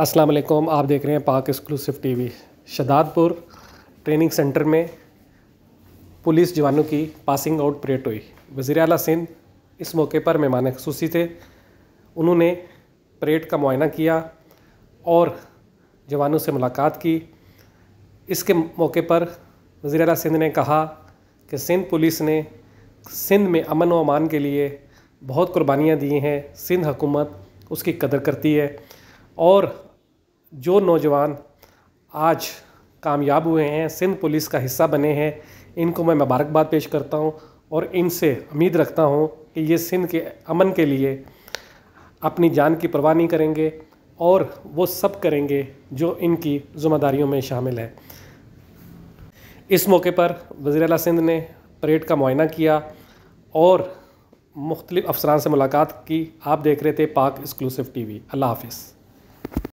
अस्सलाम वालेकुम आप देख रहे हैं Pak exclusive TV Shahdadpur training centre में पुलिस जवानों की पासिंग आउट परेड हुई वज़ी अला सिंध इस मौके पर मेहमान खसूसी थे उन्होंने परेड का मुआयना किया और जवानों से मुलाकात की इसके मौके पर वज़ी अला सिंध ने कहा कि सिंध पुलिस ने सिंध में अमन व अमान के लिए बहुत कुर्बानियाँ दी हैं सिंध हुकूमत उसकी कदर करती है और जो नौजवान आज कामयाब हुए हैं सिंध पुलिस का हिस्सा बने हैं इनको मैं मुबारकबाद पेश करता हूँ और इनसे उम्मीद रखता हूँ कि ये सिंध के अमन के लिए अपनी जान की परवाह नहीं करेंगे और वो सब करेंगे जो इनकी जिम्मेदारियों में शामिल है इस मौके पर वज़ी अला सिंध ने परेड का मुआना किया और मुख्तलिफ़ अफसरान से मुलाकात की आप देख रहे थे पाक एक्सक्लूसिव टीवी अल्लाह हाफिज़